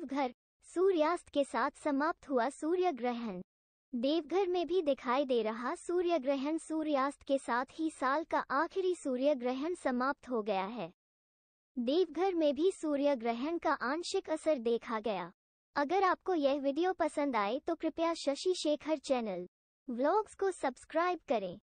देवघर सूर्यास्त के साथ समाप्त हुआ सूर्य ग्रहण देवघर में भी दिखाई दे रहा सूर्य ग्रहण सूर्यास्त के साथ ही साल का आखिरी सूर्य ग्रहण समाप्त हो गया है देवघर में भी सूर्य ग्रहण का आंशिक असर देखा गया अगर आपको यह वीडियो पसंद आए तो कृपया शशि शेखर चैनल व्लॉग्स को सब्सक्राइब करें